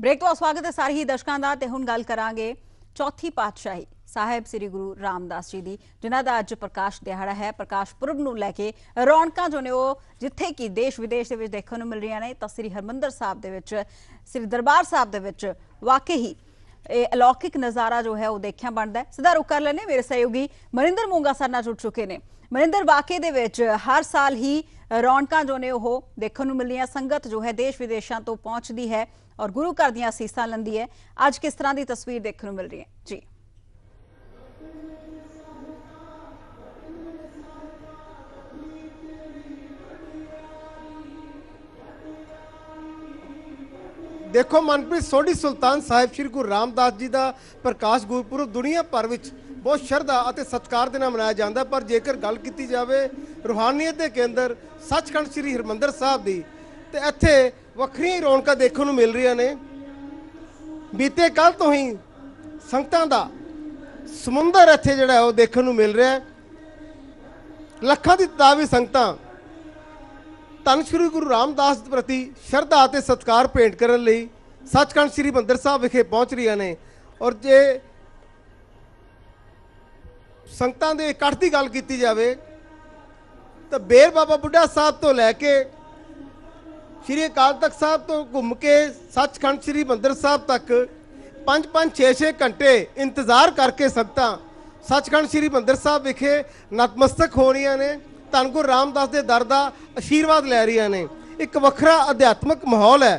break ਤੋਂ ਸਵਾਗਤ ਹੈ ਸਾਰੇ ਹੀ ਦਰਸ਼ਕਾਂ ਦਾ ਤੇ ਹੁਣ ਗੱਲ ਕਰਾਂਗੇ ਚੌਥੀ ਪਾਤਸ਼ਾਹੀ ਸਾਹਿਬ ਸ੍ਰੀ ਗੁਰੂ ਰਾਮਦਾਸ ਜੀ ਦੀ ਜਿਨ੍ਹਾਂ ਦਾ ਅੱਜ ਪ੍ਰਕਾਸ਼ ਦਿਹਾੜਾ ਹੈ ਪ੍ਰਕਾਸ਼ ਪੁਰਬ ਨੂੰ ਲੈ ਕੇ ਰੌਣਕਾਂ ਜੋ ਨੇ ਉਹ ਜਿੱਥੇ ਕਿ ਦੇਸ਼ ਵਿਦੇਸ਼ ਦੇ ਵਿੱਚ ਦੇਖਣ ਨੂੰ ਮਿਲ ਰਹੀਆਂ ਨੇ ਤਾਂ ਸ੍ਰੀ ਹਰਮੰਦਰ ਸਾਹਿਬ ਦੇ ਵਿੱਚ ਸ੍ਰੀ ਦਰਬਾਰ ਸਾਹਿਬ ਦੇ ਵਿੱਚ ਵਾਕਈ ਹੀ ਇਹ ਅਲੌਕਿਕ ਨਜ਼ਾਰਾ ਜੋ ਹੈ ਉਹ ਦੇਖਿਆ ਬਣਦਾ ਸਦਾ ਸਿੱਧਾ ਰੁਕ ਕਰ ਲੈਨੇ ਮੇਰੇ ਸਹਿਯੋਗੀ ਮਨਿੰਦਰ ਮੂੰਗਾ ਸਰ ਨਾਲ ਜੁੜ ਚੁੱਕੇ ਨੇ ਮਨਿੰਦਰ ਵਾਕਈ ਦੇ ਵਿੱਚ ਹਰ ਸਾਲ ਹੀ ਰੌਣਕਾਂ ਜੋ ਨੇ ਉਹ ਦੇਖਣ ਨੂੰ ਮਿਲਦੀਆਂ ਸੰਗਤ ਜੋ ਹੈ ਦੇਸ਼ ਵਿਦੇਸ਼ਾਂ ਤੋਂ ਪਹੁੰਚਦੀ ਹੈ ਔਰ ਗੁਰੂ ਘਰ ਦੀਆਂ ਅਸੀਸਾਂ ਲੰਦੀ ਹੈ ਅੱਜ ਕਿਸ ਤਰ੍ਹਾਂ ਦੀ ਤਸਵੀਰ ਦੇਖਣ ਨੂੰ ਮਿਲ ਰਹੀ ਹੈ ਜੀ ਦੇਖੋ ਮਨਪ੍ਰੀਤ ਸੋਢੀ ਸੁਲਤਾਨ ਸਾਹਿਬ ਸ੍ਰੀ ਗੁਰੂ ਰਾਮਦਾਸ ਜੀ ਦਾ ਪ੍ਰਕਾਸ਼ ਗੁਰਪੁਰਬ ਦੁਨੀਆ ਭਰ ਵਿੱਚ ਬਹੁਤ ਸ਼ਰਧਾ ਅਤੇ ਸਤਿਕਾਰ ਦੇ ਨਾਲ ਮਨਾਇਆ ਜਾਂਦਾ ਪਰ ਜੇਕਰ ਗੱਲ ਕੀਤੀ ਜਾਵੇ ਰੂਹਾਨੀਅਤ ਦੇ ਕੇਂਦਰ ਸੱਚਖੰਡ ਸ੍ਰੀ ਹਰਮੰਦਰ ਸਾਹਿਬ ਦੀ ਤੇ ਇੱਥੇ ਵੱਖਰੀਆਂ ਰੌਣਕਾਂ ਦੇਖਣ ਨੂੰ ਮਿਲ ਰਹੀਆਂ ਨੇ ਬੀਤੇ ਕੱਲ ਤੋਂ ਹੀ ਸੰਗਤਾਂ ਦਾ ਸਮੁੰਦਰ ਇੱਥੇ ਜਿਹੜਾ ਉਹ ਦੇਖਣ ਨੂੰ ਮਿਲ ਰਿਹਾ ਹੈ ਲੱਖਾਂ ਦੀ ਤਾਦਾਦ ਵਿੱਚ ਸੰਗਤਾਂ ਤਨ ਸ਼੍ਰੀ ਗੁਰੂ ਰਾਮਦਾਸ ਜੀ ਪ੍ਰਤੀ ਸ਼ਰਧਾ ਅਤੇ ਸਤਿਕਾਰ ਭੇਂਟ ਕਰਨ ਲਈ ਸੱਚਖੰਡ ਸ਼੍ਰੀ ਬੰਦਰ ਸਾਹਿਬ ਵਿਖੇ ਪਹੁੰਚ ਰਹੀਆਂ ਨੇ ਔਰ ਜੇ ਸੰਗਤਾਂ ਦੇ ਇਕੱਠ ਦੀ ਗੱਲ ਕੀਤੀ ਜਾਵੇ ਤਾਂ ਬੇਰ ਬਾਬਾ ਬੁੱਢਾ ਸਾਹਿਬ ਤੋਂ ਲੈ ਕੇ ਸ਼੍ਰੀ ਅਕਾਲ ਤਖਤ ਸਾਹਿਬ ਤੋਂ ਘੁੰਮ ਕੇ ਸੱਚਖੰਡ ਸ਼੍ਰੀ ਮੰਦਰ ਸਾਹਿਬ ਤੱਕ 5-5 6-6 ਘੰਟੇ ਇੰਤਜ਼ਾਰ ਕਰਕੇ ਸੰਤਾਂ ਸੱਚਖੰਡ ਸ਼੍ਰੀ ਮੰਦਰ ਸਾਹਿਬ ਵਿਖੇ ਨਤਮਸਤਕ ਹੋ ਰਹੀਆਂ ਨੇ ਧੰਨ ਗੁਰੂ ਰਾਮਦਾਸ ਦੇ ਦਰ ਦਾ ਅਸ਼ੀਰਵਾਦ ਲੈ ਰਹੀਆਂ ਨੇ ਇੱਕ ਵੱਖਰਾ ਅਧਿਆਤਮਿਕ ਮਾਹੌਲ ਹੈ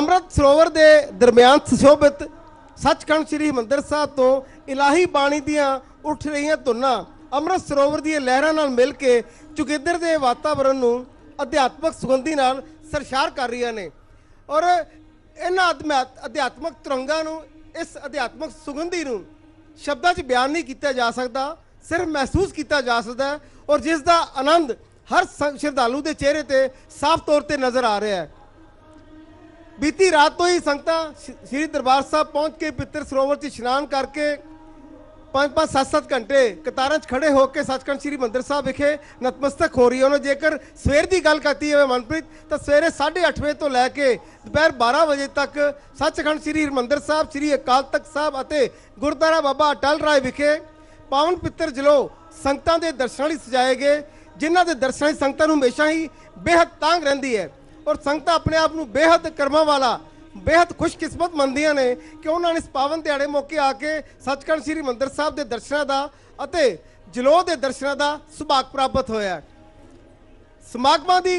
ਅੰਮ੍ਰਿਤ ਸਰੋਵਰ ਦੇ ਦਰਮਿਆਨ ਸੁਸ਼ੋਭਿਤ ਸੱਚਖੰਡ ਸ੍ਰੀ ਮੰਦਰ ਸਾਹਿਬ ਤੋਂ ਇਲਾਹੀ ਬਾਣੀ ਦੀਆਂ ਉੱਠ ਰਹੀਆਂ ਧੁਨਾਂ ਅੰਮ੍ਰਿਤ ਸਰੋਵਰ ਦੀਆਂ ਲਹਿਰਾਂ ਨਾਲ ਮਿਲ ਕੇ ਚੁਗਿੱਦਰ ਦੇ ਵਾਤਾਵਰਣ ਨੂੰ ਅਧਿਆਤਮਕ ਸੁਗੰਧੀ ਨਾਲ ਸਰਸ਼ਾਰ ਕਰ ਰਹੀਆਂ ਨੇ ਔਰ ਇਹਨਾਂ ਅਧਿਆਤਮਕ ਤਰੰਗਾਂ ਨੂੰ ਇਸ ਅਧਿਆਤਮਕ ਸੁਗੰਧੀ ਨੂੰ ਸ਼ਬਦਾਂ 'ਚ ਬਿਆਨ ਨਹੀਂ ਕੀਤਾ ਜਾ ਸਕਦਾ ਸਿਰਫ ਮਹਿਸੂਸ ਕੀਤਾ ਜਾ ਸਕਦਾ ਔਰ ਜਿਸ ਦਾ ਆਨੰਦ ਹਰ ਸ਼ਰਧਾਲੂ ਦੇ ਚਿਹਰੇ ਤੇ ਸਾਫ਼ ਤੌਰ ਤੇ ਨਜ਼ਰ ਆ ਰਿਹਾ ਹੈ ਬੀਤੀ ਰਾਤ ਤੋਂ ਹੀ ਸੰਗਤਾਂ ਸ੍ਰੀ ਦਰਬਾਰ ਸਾਹਿਬ ਪਹੁੰਚ ਕੇ ਪਿੱਤਰ ਸਰੋਵਰ 'ਚ ਇਸ਼ਨਾਨ ਕਰਕੇ 5-5 7-7 ਘੰਟੇ ਕਤਾਰਾਂ 'ਚ ਖੜੇ ਹੋ ਕੇ ਸੱਚਖੰਡ ਸ੍ਰੀ ਮੰਦਰ ਸਾਹਿਬ ਵਿਖੇ ਨਤਮਸਤਕ ਹੋ ਰਹੀ ਉਹਨਾਂ ਜੇਕਰ ਸਵੇਰ ਦੀ ਗੱਲ ਕਰਤੀ ਹੈ ਮਨਪ੍ਰੀਤ ਤਾਂ ਸਵੇਰੇ 8:30 ਵਜੇ ਤੋਂ ਲੈ ਕੇ ਦੁਪਹਿਰ 12 ਵਜੇ ਤੱਕ ਸੱਚਖੰਡ ਸ੍ਰੀ ਹਰਮੰਦਰ ਸਾਹਿਬ ਸ੍ਰੀ ਅਕਾਲ ਤਖਤ ਸਾਹਿਬ ਅਤੇ ਗੁਰਦੁਆਰਾ ਬਾਬਾ ਅਟਲ ਰਾਏ ਵਿਖੇ ਪਾਵਨ ਪਿੱਤਰ ਜਲੋ ਸੰਗਤਾਂ ਦੇ ਦਰਸ਼ਨਾਂ ਲਈ ਸਜਾਏ ਗਏ ਜਿਨ੍ਹਾਂ ਦੇ ਦਰਸ਼ਨਾਂ ਸੰਗਤਾਂ ਨੂੰ ਹਮੇਸ਼ਾ ਹੀ ਬੇਹੱਦ ਤੰਗ ਰਹਿੰਦੀ ਹੈ ਔਰ ਸੰਗਤਾਂ ਆਪਣੇ ਆਪ ਨੂੰ ਬੇਹੱਦ ਕਰਮਾਂ ਵਾਲਾ ਬੇहद ਖੁਸ਼ਕਿਸਮਤ ਮੰਦੀਆਂ ਨੇ ਕਿ ਉਹਨਾਂ ਨੇ ਇਸ ਪਾਵਨ ਦਿਹਾੜੇ ਮੌਕੇ ਆ ਕੇ ਸੱਚਖੰਡ ਸ੍ਰੀ ਮੰਦਰ ਸਾਹਿਬ ਦੇ ਦਰਸ਼ਨਾਂ ਦਾ ਅਤੇ ਜਲੋਹ ਦੇ ਦਰਸ਼ਨਾਂ ਦਾ ਸੁਭਾਗ ਪ੍ਰਾਪਤ ਹੋਇਆ ਸਮਾਗਮਾਂ ਦੀ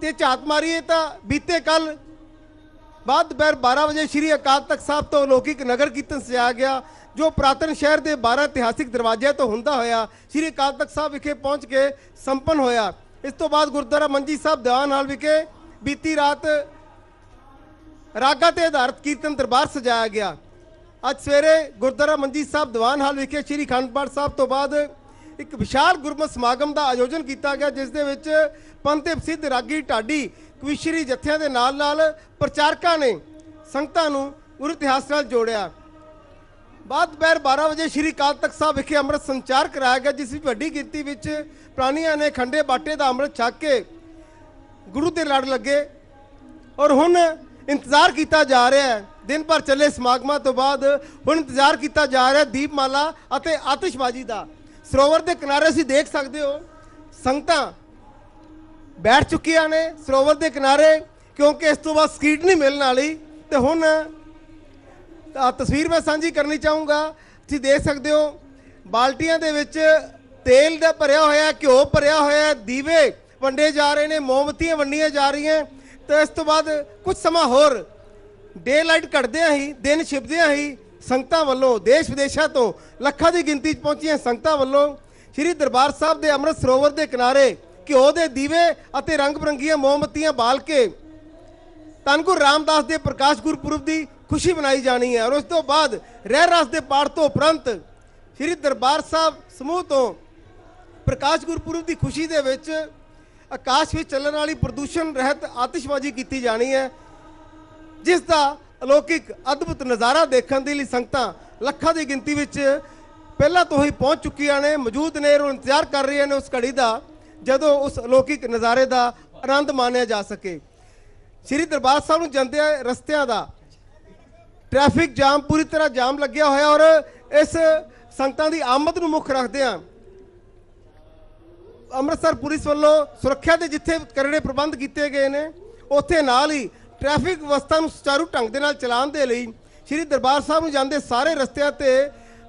ਤੇ ਝਾਤ ਮਾਰੀਏ ਤਾਂ ਬੀਤੇ ਕੱਲ ਬਾਅਦ ਦੁਪਹਿਰ 12 ਵਜੇ ਸ੍ਰੀ ਅਕਾਲ ਤਖਤ ਸਾਹਿਬ ਤੋਂ ਲੋਕਿਕ ਨਗਰ ਕੀਰਤਨ ਸਜਾ ਗਿਆ ਜੋ ਪ੍ਰਾਤਨ ਸ਼ਹਿਰ ਦੇ 12 ਇਤਿਹਾਸਿਕ ਦਰਵਾਜ਼ਿਆਂ ਤੋਂ ਹੁੰਦਾ ਹੋਇਆ ਸ੍ਰੀ ਅਕਾਲ ਤਖਤ ਸਾਹਿਬ ਵਿਖੇ ਪਹੁੰਚ ਕੇ ਸੰਪਨ ਹੋਇਆ ਇਸ ਤੋਂ ਬਾਅਦ ਗੁਰਦੁਆਰਾ ਮੰਜੀ ਸਾਹਿਬ ਦੀਵਾਨ ਹਾਲ ਵਿਖੇ ਬੀਤੀ ਰਾਤ ਰਾਗਾ ਤੇ ਆਧਾਰਿਤ ਕੀਰਤਨ ਦਰਬਾਰ ਸਜਾਇਆ ਗਿਆ ਅੱਜ ਸਵੇਰੇ ਗੁਰਦੁਆਰਾ ਮੰਜੀਤ ਸਾਹਿਬ ਦੀਵਾਨ ਹਾਲ ਵਿਖੇ ਸ੍ਰੀ ਖੰਡਪਾੜ ਸਾਹਿਬ ਤੋਂ ਬਾਅਦ ਇੱਕ ਵਿਸ਼ਾਲ ਗੁਰਮਤ ਸਮਾਗਮ ਦਾ ਆਯੋਜਨ ਕੀਤਾ ਗਿਆ ਜਿਸ ਦੇ ਵਿੱਚ ਪੰਥ ਸਿੱਧ ਰਾਗੀ ਢਾਡੀ ਕਵਿਸ਼ਰੀ ਜਥਿਆਂ ਦੇ ਨਾਲ ਨਾਲ ਪ੍ਰਚਾਰਕਾਂ ਨੇ ਸੰਗਤਾਂ ਨੂੰ ਗੁਰੂ ਇਤਿਹਾਸ ਨਾਲ ਜੋੜਿਆ ਬਾਅਦ ਦੁਪਹਿਰ 12 ਵਜੇ ਸ਼੍ਰੀ ਕਾਲ ਤਖਤ ਸਾਹਿਬ ਵਿਖੇ ਅੰਮ੍ਰਿਤ ਸੰਚਾਰ ਕਰਾਇਆ ਗਿਆ ਜਿਸ ਵਿੱਚ ਵੱਡੀ ਗਿਣਤੀ ਵਿੱਚ ਪ੍ਰਾਣੀਆਂ ਨੇ ਖੰਡੇ ਬਾਟੇ ਦਾ ਅੰਮ੍ਰਿਤ ਛੱਕ ਕੇ ਗੁਰੂ ਦੇ ਲੜ ਲੱਗੇ ਔਰ ਹੁਣ ਇੰਤਜ਼ਾਰ ਕੀਤਾ ਜਾ ਰਿਹਾ ਹੈ ਦਿਨ ਭਰ ਚੱਲੇ ਸਮਾਗਮਾਂ ਤੋਂ ਬਾਅਦ ਹੁਣ ਇੰਤਜ਼ਾਰ ਕੀਤਾ ਜਾ ਰਿਹਾ ਦੀਪਮਾਲਾ ਅਤੇ ਆਤਿਸ਼ਬਾਜ਼ੀ ਦਾ ਸਰੋਵਰ ਦੇ ਕਿਨਾਰੇ ਅਸੀਂ ਦੇਖ ਸਕਦੇ ਹੋ ਸੰਗਤਾਂ ਬੈਠ ਚੁੱਕੀਆਂ ਨੇ ਸਰੋਵਰ ਦੇ ਕਿਨਾਰੇ ਕਿਉਂਕਿ ਇਸ ਤੋਂ ਬਾਅਦ ਸੀਟ ਨਹੀਂ ਮਿਲਣ ਵਾਲੀ ਤੇ ਹੁਣ ਤਸਵੀਰ ਮੈਂ ਸਾਂਝੀ ਕਰਨੀ ਚਾਹੂੰਗਾ ਤੁਸੀਂ ਦੇਖ ਸਕਦੇ ਹੋ ਬਾਲਟੀਆਂ ਦੇ ਵਿੱਚ ਤੇਲ ਦਾ ਭਰਿਆ ਹੋਇਆ ਘਿਓ ਭਰਿਆ ਹੋਇਆ ਦੀਵੇ ਵੰਡੇ ਜਾ ਰਹੇ ਨੇ ਮੋਮਬਤੀਆਂ ਵੰਡੀਆਂ ਜਾ ਰਹੀਆਂ ਤੇ ਇਸ ਤੋਂ ਬਾਅਦ ਕੁਝ ਸਮਾਂ ਹੋਰ ਡੇ ਲਾਈਟ ਕੱਢਦਿਆਂ ਹੀ ਦਿਨ ਛਿਪਦਿਆਂ ਹੀ ਸੰਗਤਾਂ ਵੱਲੋਂ ਦੇਸ਼ ਵਿਦੇਸ਼ਾਂ ਤੋਂ ਲੱਖਾਂ ਦੀ ਗਿਣਤੀ 'ਚ ਪਹੁੰਚੀਆਂ ਸੰਗਤਾਂ ਵੱਲੋਂ ਸ੍ਰੀ ਦਰਬਾਰ ਸਾਹਿਬ ਦੇ ਅੰਮ੍ਰਿਤ ਸਰੋਵਰ ਦੇ ਕਿਨਾਰੇ ਘਿਓ ਦੇ ਦੀਵੇ ਅਤੇ ਰੰਗ ਬਰੰਗੀਆਂ ਮੋਮਬਤੀਆਂ ਬਾਲ ਕੇ ਤਨਗੁਰ ਰਾਮਦਾਸ ਦੇ ਪ੍ਰਕਾਸ਼ ਗੁਰਪੁਰਬ ਦੀ ਖੁਸ਼ੀ ਮਨਾਈ ਜਾਣੀ ਹੈ ਔਰ ਉਸ ਤੋਂ ਬਾਅਦ ਰਹਿ ਰਸ ਦੇ ਪਾਠ ਤੋਂ ਉਪਰੰਤ ਸ੍ਰੀ ਦਰਬਾਰ ਸਾਹਿਬ ਸਮੂਹ ਤੋਂ ਪ੍ਰਕਾਸ਼ ਗੁਰਪੁਰਬ ਦੀ ਖੁਸ਼ੀ ਦੇ ਵਿੱਚ ਆਕਾਸ਼ ਵਿੱਚ ਚੱਲਣ ਵਾਲੀ ਪ੍ਰਦੂਸ਼ਣ ਰਹਿਤ ਆਤਿਸ਼ਬਾਜ਼ੀ ਕੀਤੀ ਜਾਣੀ ਹੈ ਜਿਸ ਦਾ ਅਲੌਕਿਕ ਅਦਭੁਤ ਨਜ਼ਾਰਾ ਦੇਖਣ ਦੇ ਲਈ ਸੰਗਤਾਂ ਲੱਖਾਂ ਦੀ ਗਿਣਤੀ ਵਿੱਚ ਪਹਿਲਾਂ ਤੋਂ ਹੀ ਪਹੁੰਚ ਚੁੱਕੀਆਂ ਨੇ ਮੌਜੂਦ ਨੇ ਉਹ ਇੰਤਜ਼ਾਰ ਕਰ ਰਹੀਆਂ ਨੇ ਉਸ ਘੜੀ ਦਾ ਜਦੋਂ ਉਸ ਅਲੌਕਿਕ ਨਜ਼ਾਰੇ ਦਾ ਆਨੰਦ ਮਾਣਿਆ ਜਾ ਸਕੇ ਸ੍ਰੀ ਦਰਬਾਰ ਸਾਹਿਬ ਨੂੰ ਜਾਂਦੇ ਰਸਤਿਆਂ ਦਾ ਟ੍ਰੈਫਿਕ ਜਾਮ ਪੂਰੀ ਤਰ੍ਹਾਂ ਜਾਮ ਲੱਗਿਆ ਹੋਇਆ ਔਰ ਇਸ ਸੰਗਤਾਂ ਦੀ ਆਮਦ ਨੂੰ ਮੁੱਖ ਰੱਖਦੇ ਆ ਅੰਮ੍ਰਿਤਸਰ ਪੁਲਿਸ ਵੱਲੋਂ ਸੁਰੱਖਿਆ ਦੇ ਜਿੱਥੇ ਕਰੜੇ ਪ੍ਰਬੰਧ ਕੀਤੇ ਗਏ ਨੇ ਉੱਥੇ ਨਾਲ ਹੀ ਟ੍ਰੈਫਿਕ ਵਿਵਸਥਾ ਨੂੰ ਸੁਚਾਰੂ ਢੰਗ ਦੇ ਨਾਲ ਚਲਾਉਣ ਦੇ ਲਈ ਸ੍ਰੀ ਦਰਬਾਰ ਸਾਹਿਬ ਨੂੰ ਜਾਂਦੇ ਸਾਰੇ ਰਸਤਿਆਂ ਤੇ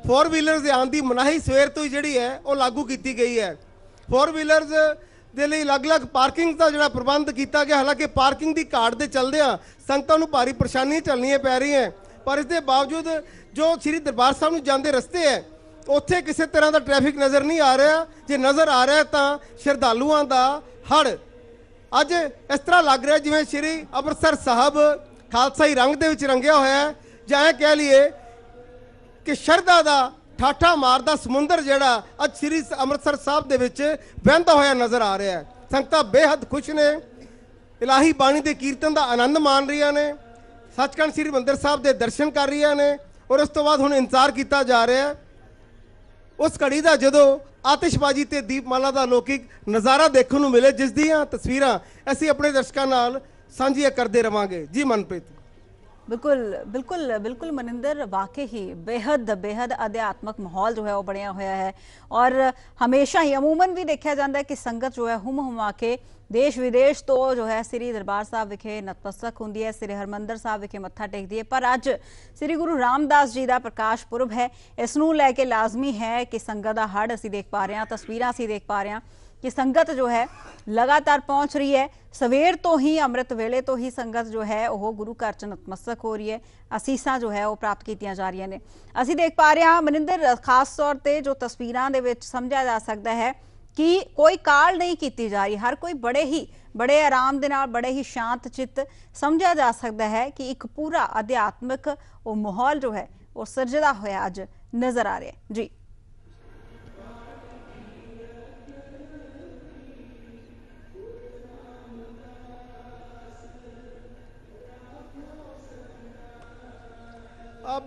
ਫੋਰ ਵੀਲਰਸ ਦੇ ਆਉਣ ਦੀ ਮਨਾਹੀ ਸਵੇਰ ਤੋਂ ਹੀ ਜਿਹੜੀ ਹੈ ਉਹ ਲਾਗੂ ਕੀਤੀ ਗਈ ਹੈ ਫੋਰ ਵੀਲਰਸ ਦੇ ਲਈ ਅਲੱਗ-ਅਲੱਗ ਪਾਰਕਿੰਗ ਦਾ ਜਿਹੜਾ ਪ੍ਰਬੰਧ ਕੀਤਾ ਗਿਆ ਹਾਲਾਂਕਿ ਪਾਰਕਿੰਗ ਦੀ ਘਾਟ ਦੇ ਚਲਦਿਆਂ ਸੰਗਤਾਂ ਨੂੰ ਭਾਰੀ ਪਰੇਸ਼ਾਨੀ ਚੱਲਣੀ ਪੈ ਰਹੀਆਂ ਪਰ ਇਸ ਦੇ ਬਾਵਜੂਦ ਜੋ ਸ੍ਰੀ ਦਰਬਾਰ ਸਾਹਿਬ ਨੂੰ ਜਾਂਦੇ ਰਸਤੇ ਹੈ ਉੱਥੇ ਕਿਸੇ ਤਰ੍ਹਾਂ ਦਾ ਟ੍ਰੈਫਿਕ ਨਜ਼ਰ ਨਹੀਂ ਆ ਰਿਹਾ ਜੇ ਨਜ਼ਰ ਆ ਰਿਹਾ ਤਾਂ ਸ਼ਰਧਾਲੂਆਂ ਦਾ ਹੜ ਅੱਜ ਇਸ ਤਰ੍ਹਾਂ ਲੱਗ ਰਿਹਾ ਜਿਵੇਂ ਸ਼੍ਰੀ ਅਮਰਸਰ ਸਾਹਿਬ ਖਾਲਸਾਈ ਰੰਗ ਦੇ ਵਿੱਚ ਰੰਗਿਆ ਹੋਇਆ ਹੈ ਜਾਂ ਕਹਿ ਲਈਏ ਕਿ ਸ਼ਰਧਾ ਦਾ ਠਾਠਾ ਮਾਰਦਾ ਸਮੁੰਦਰ ਜਿਹੜਾ ਅੱਜ ਸ੍ਰੀ ਅੰਮ੍ਰਿਤਸਰ ਸਾਹਿਬ ਦੇ ਵਿੱਚ ਵਹਿੰਦਾ ਹੋਇਆ ਨਜ਼ਰ ਆ ਰਿਹਾ ਹੈ ਸੰਗਤਾਂ ਬੇहद ਖੁਸ਼ ਨੇ ਇਲਾਹੀ ਬਾਣੀ ਦੇ ਕੀਰਤਨ ਦਾ ਆਨੰਦ ਮਾਣ ਰਹੀਆਂ ਨੇ ਸੱਚਖੰਡ ਸ੍ਰੀ ਮੰਦਰ ਸਾਹਿਬ ਦੇ ਦਰਸ਼ਨ ਕਰ ਰਹੀਆਂ ਨੇ ਔਰ ਉਸ ਤੋਂ ਬਾਅਦ ਹੁਣ ਇੰਤਜ਼ਾਰ ਕੀਤਾ ਜਾ ਰਿਹਾ ਹੈ ਉਸ ਘੜੀ ਦਾ ਜਦੋਂ ਆਤਿਸ਼ਬਾਜ਼ੀ ਤੇ ਦੀਪਮਾਲਾ ਦਾ ਲੋਕਿਕ ਨਜ਼ਾਰਾ ਦੇਖਣ ਨੂੰ ਮਿਲੇ ਜਿਸ ਦੀਆਂ ਤਸਵੀਰਾਂ ਅਸੀਂ ਆਪਣੇ ਦਰਸ਼ਕਾਂ ਨਾਲ ਸਾਂਝੀਆਂ ਕਰਦੇ ਰਵਾਂਗੇ ਜੀ ਮਨਪ੍ਰੀਤ ਬਿਲਕੁਲ ਬਿਲਕੁਲ ਬਿਲਕੁਲ ਮਨਿੰਦਰ ਵਾਕਈ ਹੀ ਬੇहद ਬੇहद ਅਧਿਆਤਮਕ ਮਾਹੌਲ ਜੋ ਹੈ ਉਹ ਬਣਿਆ ਹੋਇਆ ਹੈ ਔਰ ਹਮੇਸ਼ਾ ਹੀ ਅਮੂਮਨ ਵੀ ਦੇਖਿਆ ਜਾਂਦਾ ਹੈ ਕਿ ਸੰਗਤ ਜੋ ਹੈ ਹੁਮ ਹੁਮਾ ਕੇ ਦੇਸ਼ ਵਿਦੇਸ਼ ਤੋਂ ਜੋ ਹੈ ਸ੍ਰੀ ਦਰਬਾਰ ਸਾਹਿਬ ਵਿਖੇ ਨਤਪਸਕ ਹੁੰਦੀ ਹੈ ਸ੍ਰੀ ਹਰਮੰਦਰ ਸਾਹਿਬ ਵਿਖੇ ਮੱਥਾ ਟੇਕਦੀ ਹੈ ਪਰ ਅੱਜ ਸ੍ਰੀ ਗੁਰੂ ਰਾਮਦਾਸ ਜੀ ਦਾ ਪ੍ਰਕਾਸ਼ ਪੁਰਬ ਹੈ ਇਸ ਨੂੰ ਲੈ ਕੇ ਲਾਜ਼ਮੀ ਹੈ ਕਿ ਸੰਗਤ ਦਾ ਹੜ ਅਸੀਂ ਦੇਖ ਪਾ ਰਹੇ ਹਾਂ ਤਸਵੀਰਾਂ ਅਸੀਂ ਦੇਖ ਪਾ ਰਹੇ ਹਾਂ ਕਿ ਸੰਗਤ ਜੋ ਹੈ ਲਗਾਤਾਰ ਪਹੁੰਚ ਰਹੀ ਹੈ ਸਵੇਰ ਤੋਂ ਹੀ ਅੰਮ੍ਰਿਤ ਵੇਲੇ ਤੋਂ ਹੀ ਸੰਗਤ ਜੋ ਹੈ ਉਹ ਗੁਰੂ ਘਰ ਚ ਨਤਮਸਤਕ ਹੋ ਰਹੀ ਹੈ ਅਸੀਸਾਂ ਜੋ ਹੈ ਉਹ ਪ੍ਰਾਪਤ ਕੀਤੀਆਂ ਜਾ ਰਹੀਆਂ ਨੇ ਅਸੀਂ ਦੇਖ ਪਾ ਰਹੇ ਹਾਂ ਮਨਿੰਦਰ ਖਾਸ ਤੌਰ ਤੇ ਜੋ ਤਸਵੀਰਾਂ ਦੇ ਵਿੱਚ ਸਮਝਿਆ ਜਾ ਸਕਦਾ ਹੈ ਕਿ ਕੋਈ ਕਾਲ ਨਹੀਂ ਕੀਤੀ ਜਾ ਰਹੀ ਹਰ ਕੋਈ ਬੜੇ ਹੀ ਬੜੇ ਆਰਾਮ ਦੇ ਨਾਲ ਬੜੇ ਹੀ ਸ਼ਾਂਤ ਚਿੱਤ ਸਮਝਿਆ ਜਾ ਸਕਦਾ ਹੈ ਕਿ ਇੱਕ ਪੂਰਾ ਅਧਿਆਤਮਿਕ ਉਹ ਮਾਹੌਲ ਜੋ ਹੈ ਉਹ ਸਰਜਦਾ ਹੋਇਆ ਅੱਜ ਨਜ਼ਰ ਆ ਰਿਹਾ ਜੀ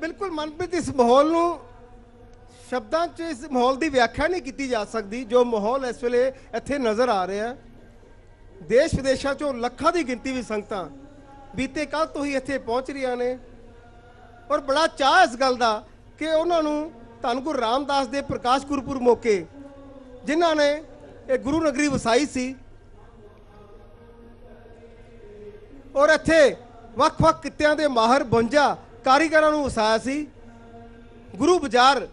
ਬਿਲਕੁਲ ਮਨਪ੍ਰੀਤ ਇਸ ਮਾਹੌਲ ਨੂੰ ਸ਼ਬਦਾਂ 'ਚ ਇਸ ਮਾਹੌਲ ਦੀ ਵਿਆਖਿਆ ਨਹੀਂ ਕੀਤੀ ਜਾ ਸਕਦੀ ਜੋ ਮਾਹੌਲ ਇਸ ਵੇਲੇ ਇੱਥੇ ਨਜ਼ਰ ਆ ਰਿਹਾ ਹੈ ਦੇਸ਼ ਵਿਦੇਸ਼ਾਂ 'ਚੋਂ ਲੱਖਾਂ ਦੀ ਗਿਣਤੀ ਵਿੱਚ ਸੰਗਤਾਂ ਬੀਤੇ ਕੱਲ ਤੋਂ ਹੀ ਇੱਥੇ ਪਹੁੰਚ ਰਹੀਆਂ ਨੇ ਔਰ ਬੜਾ ਚਾਹ ਇਸ ਗੱਲ ਦਾ ਕਿ ਉਹਨਾਂ ਨੂੰ ਧੰਨ ਗੁਰੂ ਰਾਮਦਾਸ ਦੇ ਪ੍ਰਕਾਸ਼ ਗੁਰਪੁਰ ਮੌਕੇ ਜਿਨ੍ਹਾਂ ਨੇ ਇਹ ਗੁਰੂ ਨਗਰੀ ਵਸਾਈ ਸੀ ਔਰ ਇੱਥੇ ਵੱਖ-ਵੱਖ ਕਿੱਤਿਆਂ ਦੇ ਮਾਹਰ ਬੁੰਜਾ ਕਾਰੀਗਰਾਂ ਨੂੰ ਵਸਾਇਆ ਸੀ ਗੁਰੂ ਬਾਜ਼ਾਰ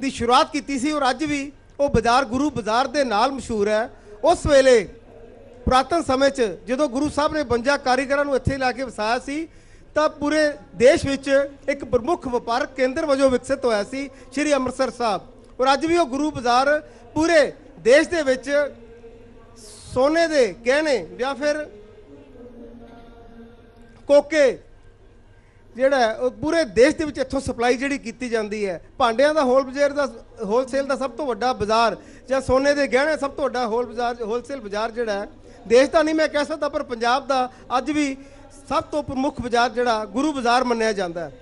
ਦੀ ਸ਼ੁਰੂਆਤ ਕੀਤੀ ਸੀ ਔਰ ਅੱਜ ਵੀ ਉਹ ਬਾਜ਼ਾਰ ਗੁਰੂ ਬਾਜ਼ਾਰ ਦੇ ਨਾਲ ਮਸ਼ਹੂਰ ਹੈ ਉਸ ਵੇਲੇ ਪ੍ਰਾਤਨ ਸਮੇਂ 'ਚ ਜਦੋਂ ਗੁਰੂ ਸਾਹਿਬ ਨੇ ਬੰਜਾ ਕਾਰੀਗਰਾਂ ਨੂੰ ਇੱਥੇ ਲਾ ਕੇ ਵਸਾਇਆ ਸੀ ਤਾਂ ਪੂਰੇ ਦੇਸ਼ ਵਿੱਚ ਇੱਕ ਪ੍ਰਮੁੱਖ ਵਪਾਰਕ ਕੇਂਦਰ ਵਜੋਂ ਵਿਕਸਿਤ ਹੋਇਆ ਸੀ ਸ੍ਰੀ ਅੰਮ੍ਰਿਤਸਰ ਸਾਹਿਬ ਔਰ ਅੱਜ ਵੀ ਉਹ ਗੁਰੂ ਬਾਜ਼ਾਰ ਪੂਰੇ ਦੇਸ਼ ਦੇ ਵਿੱਚ ਸੋਨੇ ਦੇ ਗਹਿਣੇ ਜਾਂ ਫਿਰ ਕੋਕੇ ਜਿਹੜਾ ਉਹ ਪੂਰੇ ਦੇਸ਼ ਦੇ ਵਿੱਚ ਇੱਥੋਂ ਸਪਲਾਈ ਜਿਹੜੀ ਕੀਤੀ ਜਾਂਦੀ ਹੈ ਭਾਂਡਿਆਂ ਦਾ ਹੋਲ ਬਜ਼ਾਰ ਦਾ ਹੋਲਸੇਲ ਦਾ ਸਭ ਤੋਂ ਵੱਡਾ ਬਾਜ਼ਾਰ ਜਾਂ ਸੋਨੇ ਦੇ ਗਹਿਣੇ ਸਭ ਤੋਂ ਵੱਡਾ ਹੋਲ ਬਾਜ਼ਾਰ ਹੋਲਸੇਲ ਬਾਜ਼ਾਰ ਜਿਹੜਾ ਹੈ ਦੇਸ਼ ਦਾ ਨਹੀਂ ਮੈਂ ਕਹਿ ਸਕਦਾ ਪਰ ਪੰਜਾਬ ਦਾ ਅੱਜ ਵੀ ਸਭ ਤੋਂ ਪ੍ਰਮੁੱਖ ਬਾਜ਼ਾਰ ਜਿਹੜਾ ਗੁਰੂ ਬਾਜ਼ਾਰ ਮੰਨਿਆ ਜਾਂਦਾ ਹੈ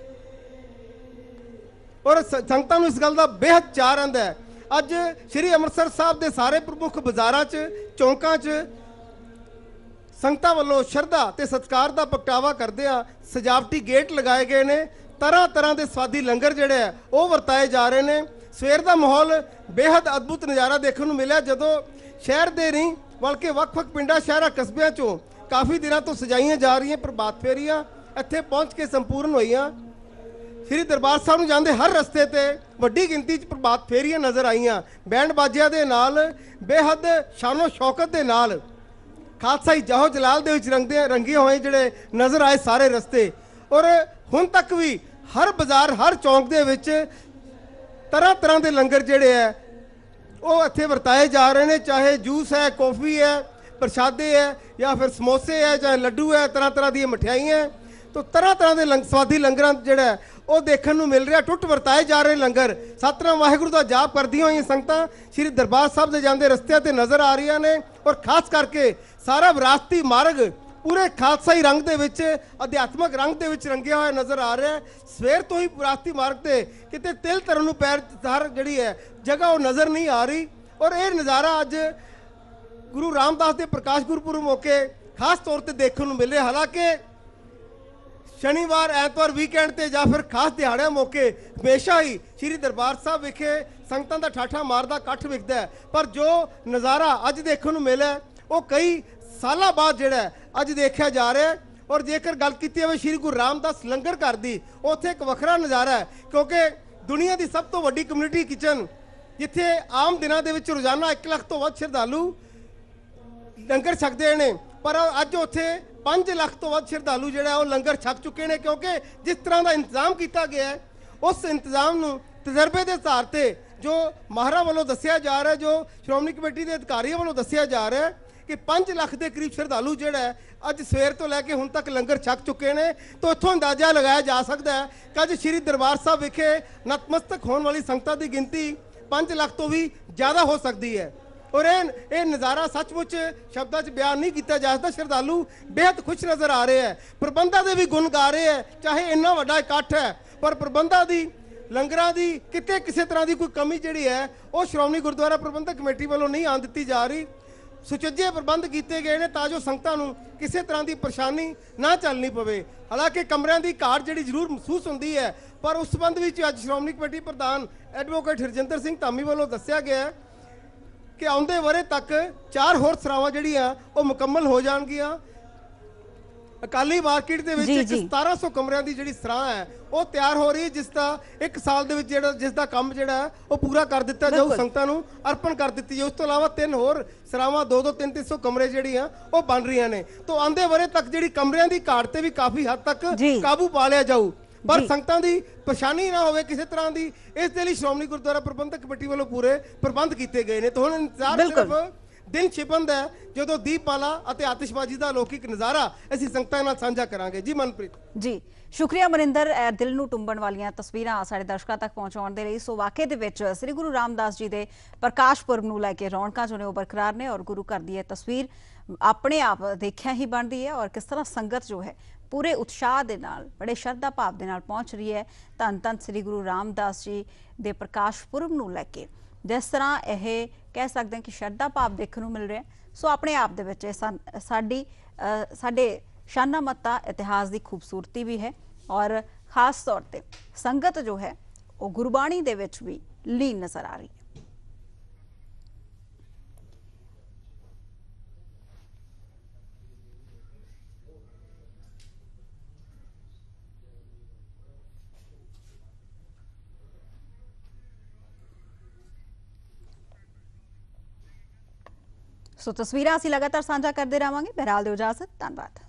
ਔਰ ਸੰਗਤਾਂ ਨੂੰ ਇਸ ਗੱਲ ਦਾ ਬੇਹੱਦ ਚਾਰ ਰਹਿੰਦਾ ਹੈ ਅੱਜ ਸ੍ਰੀ ਅੰਮ੍ਰਿਤਸਰ ਸਾਹਿਬ ਦੇ ਸਾਰੇ ਪ੍ਰਮੁੱਖ ਬਾਜ਼ਾਰਾਂ 'ਚ ਚੌਂਕਾਂ 'ਚ ਸੰਗਤਾਂ ਵੱਲੋਂ ਸ਼ਰਧਾ ਤੇ ਸਤਿਕਾਰ ਦਾ ਪਕਟਾਵਾ ਕਰਦੇ ਆ ਸਜਾਵਟੀ ਗੇਟ ਲਗਾਏ ਗਏ ਨੇ ਤਰ੍ਹਾਂ ਤਰ੍ਹਾਂ ਦੇ ਸਵਾਦੀ ਲੰਗਰ ਜਿਹੜੇ ਆ ਉਹ ਵਰਤਾਏ ਜਾ ਰਹੇ ਨੇ ਸਵੇਰ ਦਾ ਮਾਹੌਲ ਬੇहद ਅਦਭੁਤ ਨਜ਼ਾਰਾ ਦੇਖਣ ਨੂੰ ਮਿਲਿਆ ਜਦੋਂ ਸ਼ਹਿਰ ਦੇ ਨਹੀਂ ਬਲਕਿ ਵੱਖ-ਵੱਖ ਪਿੰਡਾਂ ਸ਼ਹਿਰਾਂ ਕਸਬਿਆਂ ਚੋਂ ਕਾਫੀ ਦਿਨਾਂ ਤੋਂ ਸਜਾਈਆਂ ਜਾ ਰਹੀਆਂ ਪ੍ਰਭਾਤ ਫੇਰੀਆਂ ਇੱਥੇ ਪਹੁੰਚ ਕੇ ਸੰਪੂਰਨ ਹੋਈਆਂ ਸ੍ਰੀ ਦਰਬਾਰ ਸਾਹਿਬ ਨੂੰ ਜਾਂਦੇ ਹਰ ਰਸਤੇ ਤੇ ਵੱਡੀ ਗਿਣਤੀ 'ਚ ਪ੍ਰਭਾਤ ਫੇਰੀਆਂ ਨਜ਼ਰ ਆਈਆਂ ਬੈਂਡ ਬਾਜਿਆਂ ਦੇ ਨਾਲ ਬੇहद ਸ਼ਾਨੋ ਸ਼ੌਕਤ ਦੇ ਨਾਲ ਹੀ ਜਹੋ ਜਲਾਲ ਦੇ ਵਿੱਚ ਰੰਗਦੇ ਆ ਰੰਗੇ ਹੋਏ ਜਿਹੜੇ ਨਜ਼ਰ ਆਏ ਸਾਰੇ ਰਸਤੇ ਔਰ ਹੁਣ ਤੱਕ ਵੀ ਹਰ ਬਾਜ਼ਾਰ ਹਰ ਚੌਂਕ ਦੇ ਵਿੱਚ ਤਰ੍ਹਾਂ ਤਰ੍ਹਾਂ ਦੇ ਲੰਗਰ ਜਿਹੜੇ ਆ ਉਹ ਇੱਥੇ ਵਰਤਾਏ ਜਾ ਰਹੇ ਨੇ ਚਾਹੇ ਜੂਸ ਹੈ ਕਾਫੀ ਹੈ ਪ੍ਰਸ਼ਾਦੇ ਹੈ ਜਾਂ ਫਿਰ ਸਮੋਸੇ ਹੈ ਜਾਂ ਲੱਡੂ ਹੈ ਤਰ੍ਹਾਂ ਤਰ੍ਹਾਂ ਦੀਆਂ ਮਠਿਆਈਆਂ ਤੋਂ ਤਰ੍ਹਾਂ ਤਰ੍ਹਾਂ ਦੇ ਲੰਗ ਸਵਾਦੀ ਲੰਗਰਾਂ ਜਿਹੜਾ ਉਹ ਦੇਖਣ ਨੂੰ ਮਿਲ ਰਿਹਾ ਟੁੱਟ ਵਰਤਾਏ ਜਾ ਰਹੇ ਲੰਗਰ ਸਤਨਾਮ ਵਾਹਿਗੁਰੂ ਦਾ ਜਾਪ ਕਰਦੀਆਂ ਹੋਈਆਂ ਸੰਗਤਾਂ ਸ੍ਰੀ ਦਰਬਾਰ ਸਾਹਿਬ ਦੇ ਜਾਂਦੇ ਰਸਤੇ ਤੇ ਨਜ਼ਰ ਆ ਰਹੀਆਂ ਨੇ ਔਰ ਖਾਸ ਕਰਕੇ ਸਾਰਾ ਵਿਰਾਸਤੀ ਮਾਰਗ ਪੂਰੇ ਖਾਲਸਾਈ ਰੰਗ ਦੇ ਵਿੱਚ ਅਧਿਆਤਮਕ ਰੰਗ ਦੇ ਵਿੱਚ ਰੰਗਿਆ ਹੋਇਆ ਨਜ਼ਰ ਆ ਰਿਹਾ ਸਵੇਰ ਤੋਂ ਹੀ ਵਿਰਾਸਤੀ ਮਾਰਗ ਤੇ ਕਿਤੇ ਤਿਲ ਤਰਨ ਨੂੰ ਪੈਰ ਹਰ ਜਿਹੜੀ ਹੈ ਜਗ੍ਹਾ ਉਹ ਨਜ਼ਰ ਨਹੀਂ ਆ ਰਹੀ ਔਰ ਇਹ ਨਜ਼ਾਰਾ ਅੱਜ ਗੁਰੂ ਰਾਮਦਾਸ ਦੇ ਪ੍ਰਕਾਸ਼ ਗੁਰਪੁਰਬ ਮੌਕੇ ਖਾਸ ਤੌਰ ਤੇ ਦੇਖਣ ਨੂੰ ਮਿਲੇ ਹਾਲਾਂਕਿ ਸ਼ਨੀਵਾਰ ਐਤਵਾਰ ਵੀਕਐਂਡ ਤੇ ਜਾਂ ਫਿਰ ਖਾਸ ਦਿਹਾੜਿਆਂ ਮੌਕੇ ਹਮੇਸ਼ਾ ਹੀ ਸ੍ਰੀ ਦਰਬਾਰ ਸਾਹਿਬ ਵਿਖੇ ਸੰਗਤਾਂ ਦਾ ਠਾਠਾ ਮਾਰਦਾ ਇਕੱਠ ਵਿਖਦਾ ਪਰ ਜੋ ਨਜ਼ਾਰਾ ਅੱਜ ਦੇਖਣ ਨੂੰ ਮਿਲਿਆ ਉਹ ਕਈ ਸਾਲਾਂ ਬਾਅਦ ਜਿਹੜਾ ਅੱਜ ਦੇਖਿਆ ਜਾ ਰਿਹਾ ਔਰ ਜੇਕਰ ਗੱਲ ਕੀਤੀ ਹੋਵੇ ਸ਼੍ਰੀ ਗੁਰੂ ਰਾਮਦਾਸ ਲੰਗਰ ਘਰ ਦੀ ਉੱਥੇ ਇੱਕ ਵੱਖਰਾ ਨਜ਼ਾਰਾ ਹੈ ਕਿਉਂਕਿ ਦੁਨੀਆ ਦੀ ਸਭ ਤੋਂ ਵੱਡੀ ਕਮਿਊਨਿਟੀ ਕਿਚਨ ਜਿੱਥੇ ਆਮ ਦਿਨਾਂ ਦੇ ਵਿੱਚ ਰੋਜ਼ਾਨਾ 1 ਲੱਖ ਤੋਂ ਵੱਧ ਸ਼ਰਧਾਲੂ ਲੰਗਰ ਛਕਦੇ ਨੇ ਪਰ ਅੱਜ ਉੱਥੇ 5 ਲੱਖ ਤੋਂ ਵੱਧ ਸ਼ਰਧਾਲੂ ਜਿਹੜਾ ਉਹ ਲੰਗਰ ਛਕ ਚੁੱਕੇ ਨੇ ਕਿਉਂਕਿ ਜਿਸ ਤਰ੍ਹਾਂ ਦਾ ਇੰਤਜ਼ਾਮ ਕੀਤਾ ਗਿਆ ਹੈ ਉਸ ਇੰਤਜ਼ਾਮ ਨੂੰ ਤਜਰਬੇ ਦੇ ਆਧਾਰ ਤੇ ਜੋ ਮਹਾਰਾ ਵੱਲੋਂ ਦੱਸਿਆ ਜਾ ਰਿਹਾ ਜੋ ਸ਼੍ਰੋਮਣੀ ਕਮੇਟੀ ਦੇ ਅਧਿਕਾਰੀਆਂ ਵੱਲੋਂ ਦੱਸਿਆ ਜਾ ਰਿਹਾ ਕਿ 5 ਲੱਖ ਦੇ ਕਰੀਬ ਸ਼ਰਧਾਲੂ ਜਿਹੜਾ ਅੱਜ ਸਵੇਰ ਤੋਂ ਲੈ ਕੇ ਹੁਣ ਤੱਕ ਲੰਗਰ ਛਕ ਚੁੱਕੇ ਨੇ ਤੋਂ ਇਥੋਂ ਅੰਦਾਜ਼ਾ ਲਗਾਇਆ ਜਾ ਸਕਦਾ ਹੈ ਕਿ ਅੱਜ ਸ੍ਰੀ ਦਰਬਾਰ ਸਾਹਿਬ ਵਿਖੇ ਨਤਮਸਤਕ ਹੋਣ ਵਾਲੀ ਸੰਗਤਾਂ ਦੀ ਗਿਣਤੀ 5 ਲੱਖ ਤੋਂ ਵੀ ਜ਼ਿਆਦਾ ਹੋ ਸਕਦੀ ਹੈ ਔਰ ਇਹ ਇਹ ਨਜ਼ਾਰਾ ਸੱਚਮੁੱਚ ਸ਼ਬਦਾਂ 'ਚ ਬਿਆਨ ਨਹੀਂ ਕੀਤਾ ਜਾ ਸਕਦਾ ਸ਼ਰਧਾਲੂ ਬੇਹਤ ਖੁਸ਼ ਨਜ਼ਰ ਆ ਰਹੇ ਹੈ ਪ੍ਰਬੰਧਾਂ ਦੇ ਵੀ ਗੁਣ ਗਾ ਰਹੇ ਹੈ ਚਾਹੇ ਇੰਨਾ ਵੱਡਾ ਇਕੱਠ ਹੈ ਪਰ ਪ੍ਰਬੰਧਾਂ ਦੀ ਲੰਗਰਾਂ ਦੀ ਕਿਤੇ ਕਿਸੇ ਤਰ੍ਹਾਂ ਦੀ ਕੋਈ ਕਮੀ ਜਿਹੜੀ ਹੈ ਉਹ ਸ਼੍ਰੋਮਣੀ ਗੁਰਦੁਆਰਾ ਪ੍ਰਬੰਧਕ ਕਮੇਟੀ ਵੱਲੋਂ ਨਹੀਂ ਆਂ ਦਿੱਤੀ ਜਾ ਰਹੀ ਸੁਚੱਜੇ ਪ੍ਰਬੰਧ ਕੀਤੇ ਗਏ ਨੇ ਤਾਂ ਜੋ ਸੰਗਤਾਂ ਨੂੰ ਕਿਸੇ ਤਰ੍ਹਾਂ ਦੀ ਪਰੇਸ਼ਾਨੀ ਨਾ ਚੱਲਣੀ ਪਵੇ ਹਾਲਾਂਕਿ ਕਮਰਿਆਂ ਦੀ ਘਾਟ ਜਿਹੜੀ ਜ਼ਰੂਰ ਮਹਿਸੂਸ ਹੁੰਦੀ ਹੈ ਪਰ ਉਸ ਸੰਬੰਧ ਵਿੱਚ ਅੱਜ ਸ਼੍ਰੋਮਣੀ ਕਮੇਟੀ ਪ੍ਰਧਾਨ ਐਡਵੋਕੇਟ ਹਰਜਿੰਦਰ ਸਿੰਘ ਧਾਮੀ ਵੱਲੋਂ ਦੱਸਿਆ ਗਿਆ ਕਿ ਆਉਂਦੇ ਵਰੇ ਤੱਕ ਚਾਰ ਹੋਰ ਸਰਾਵਾਂ ਜਿਹੜੀਆਂ ਉਹ ਮੁਕੰਮਲ ਹੋ ਜਾਣਗੀਆਂ ਅਕਾਲੀ ਮਾਰਕੀਟ ਦੇ ਵਿੱਚ ਇੱਕ 1700 ਕਮਰਿਆਂ ਦੀ ਜਿਹੜੀ ਸਰਾਹ ਹੈ ਉਹ ਤਿਆਰ ਹੋ ਰਹੀ ਹੈ ਜਿਸ ਦਾ ਇੱਕ ਸਾਲ ਦੇ ਵਿੱਚ ਜਿਹੜਾ ਜਿਸ ਦਾ ਕੰਮ ਜਿਹੜਾ ਉਹ ਪੂਰਾ ਕਰ ਦਿੱਤਾ ਜਾਊ ਸੰਗਤਾਂ ਨੂੰ ਅਰਪਣ ਕਰ ਦਿੱਤੀ ਜਾਊ ਉਸ ਤੋਂ ਇਲਾਵਾ ਤਿੰਨ ਹੋਰ ਸਰਾਵਾਂ 2 2 3 300 ਕਮਰੇ ਜਿਹੜੀ ਆ ਉਹ ਬਣ ਰਹੀਆਂ ਨੇ ਤੋਂ ਆਂਦੇ ਵਰੇ ਤੱਕ ਜਿਹੜੀ ਕਮਰਿਆਂ ਦੀ ਘਾਟ ਤੇ ਵੀ ਕਾਫੀ ਹੱਦ ਤੱਕ ਕਾਬੂ ਪਾ ਲਿਆ ਜਾਊ ਪਰ ਸੰਗਤਾਂ ਦੀ ਪਛਾਣੀ ਨਾ ਹੋਵੇ ਕਿਸੇ ਤਰ੍ਹਾਂ ਦੀ ਇਸ ਦੇ ਲਈ ਸ਼੍ਰੋਮਣੀ ਗੁਰਦੁਆਰਾ ਪ੍ਰਬੰਧਕ ਕਮੇਟੀ ਵੱਲੋਂ ਪੂਰੇ ਪ੍ਰਬੰਧ ਕੀਤੇ ਗਏ ਨੇ ਤੋਂ ਹੁਣ ਇੰਤਜ਼ਾਰ ਸਿਰਫ ਦਿਨ ਛਿਪੰਦਾ ਹੈ ਜਦੋਂ ਦੀਪਾਲਾ ਅਤੇ ਆਤਿਸ਼ਬਾਜ਼ੀ ਦਾ ਲੋਕਿਕ ਨਜ਼ਾਰਾ ਅਸੀਂ ਸੰਗਤਾਂ ਨਾਲ ਸਾਂਝਾ ਕਰਾਂਗੇ ਜੀ ਮਨਪ੍ਰੀਤ ਜੀ ਸ਼ੁਕਰੀਆ ਮਨਿੰਦਰ ਦਿਲ ਨੂੰ ਟੁੰਬਣ ਵਾਲੀਆਂ ਤਸਵੀਰਾਂ ਸਾਡੇ ਦਰਸ਼ਕਾਂ ਤੱਕ ਪਹੁੰਚਾਉਣ ਦੇ ਲਈ ਸੋ ਵਾਕਏ ਦੇ ਵਿੱਚ ਸ੍ਰੀ ਗੁਰੂ ਰਾਮਦਾਸ ਜੀ ਦੇ ਪ੍ਰਕਾਸ਼ ਪੁਰਬ ਨੂੰ ਲੈ ਕੇ ਰੌਣਕਾਂ ਜੋ ਨੇ ਉਹ ਬਰਕਰਾਰ ਨੇ ਔਰ ਗੁਰੂ ਘਰ ਦੀ ਇਹ ਤਸਵੀਰ ਆਪਣੇ ਆਪ ਦੇਖਿਆ ਹੀ ਬਣਦੀ ਹੈ ਔਰ ਕਿਸ ਤਰ੍ਹਾਂ ਸੰਗਤ ਜੋ ਹੈ ਪੂਰੇ ਉਤਸ਼ਾਹ ਦੇ ਨਾਲ ਬੜੇ ਸ਼ਰਧਾ ਭਾਵ ਦੇ ਨਾਲ ਪਹੁੰਚ ਰਹੀ ਹੈ ਧੰਨ ਧੰਨ ਸ੍ਰੀ ਗੁਰੂ ਰਾਮਦਾਸ ਜੀ ਦੇ ਪ੍ਰਕਾਸ਼ ਪੁਰਬ ਨੂੰ ਲੈ ਕੇ ਜਿਸ ਤਰ੍ਹਾਂ ਇਹ ਕਹਿ ਸਕਦੇ ਹਾਂ ਕਿ ਸ਼ਰਧਾ ਭਾਵ ਦੇਖਣ ਨੂੰ ਮਿਲ ਰਿਹਾ ਸੋ ਆਪਣੇ ਆਪ ਦੇ ਵਿੱਚ ਸਾਡੀ ਸਾਡੇ ਸ਼ਾਨਾ ਮੱਤਾ ਇਤਿਹਾਸ ਦੀ ਖੂਬਸੂਰਤੀ ਵੀ ਹੈ ਔਰ ਖਾਸ ਤੌਰ ਤੇ ਸੰਗਤ ਜੋ ਹੈ ਉਹ ਗੁਰਬਾਣੀ ਦੇ ਵਿੱਚ ਵੀ ਲੀਨ ਨਜ਼ਰ ਆ ਰਹੀ ਹੈ ਸੋ ਤਸਵੀਰਾਂ ਅਸੀਂ ਲਗਾਤਾਰ ਸਾਂਝਾ ਕਰਦੇ ਰਹਾਂਗੇ ਬਹਿਰਾਲ ਦਿਓ ਇਜਾਜ਼ਤ ਧੰਨਵਾਦ